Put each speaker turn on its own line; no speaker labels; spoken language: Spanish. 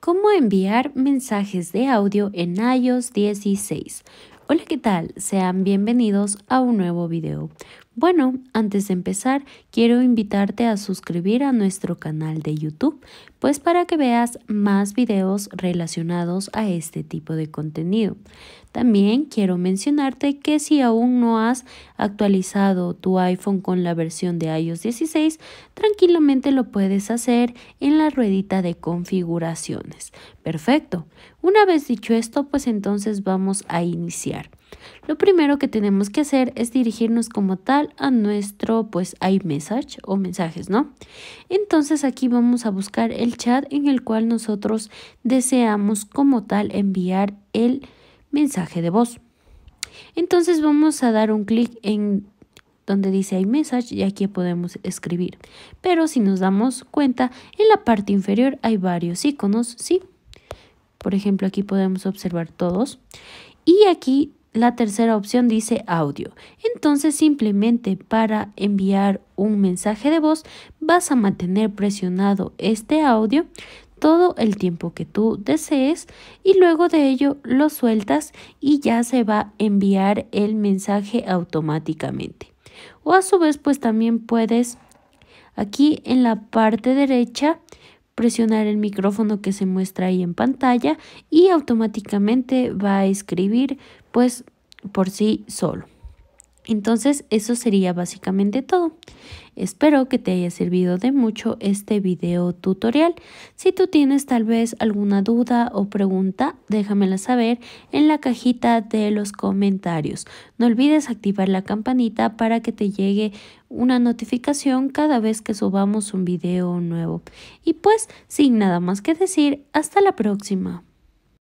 cómo enviar mensajes de audio en iOS 16. Hola, ¿qué tal? Sean bienvenidos a un nuevo video. Bueno, antes de empezar, quiero invitarte a suscribir a nuestro canal de YouTube, pues para que veas más videos relacionados a este tipo de contenido. También quiero mencionarte que si aún no has actualizado tu iPhone con la versión de iOS 16, tranquilamente lo puedes hacer en la ruedita de configuraciones. Perfecto. Una vez dicho esto, pues entonces vamos a iniciar. Lo primero que tenemos que hacer es dirigirnos como tal a nuestro pues iMessage o mensajes, ¿no? Entonces aquí vamos a buscar el chat en el cual nosotros deseamos como tal enviar el mensaje de voz. Entonces vamos a dar un clic en donde dice iMessage y aquí podemos escribir. Pero si nos damos cuenta, en la parte inferior hay varios iconos, ¿sí? Por ejemplo, aquí podemos observar todos. Y aquí la tercera opción dice audio. Entonces simplemente para enviar un mensaje de voz vas a mantener presionado este audio todo el tiempo que tú desees y luego de ello lo sueltas y ya se va a enviar el mensaje automáticamente. O a su vez pues también puedes aquí en la parte derecha presionar el micrófono que se muestra ahí en pantalla y automáticamente va a escribir pues por sí solo. Entonces eso sería básicamente todo. Espero que te haya servido de mucho este video tutorial. Si tú tienes tal vez alguna duda o pregunta, déjamela saber en la cajita de los comentarios. No olvides activar la campanita para que te llegue una notificación cada vez que subamos un video nuevo. Y pues, sin nada más que decir, hasta la próxima.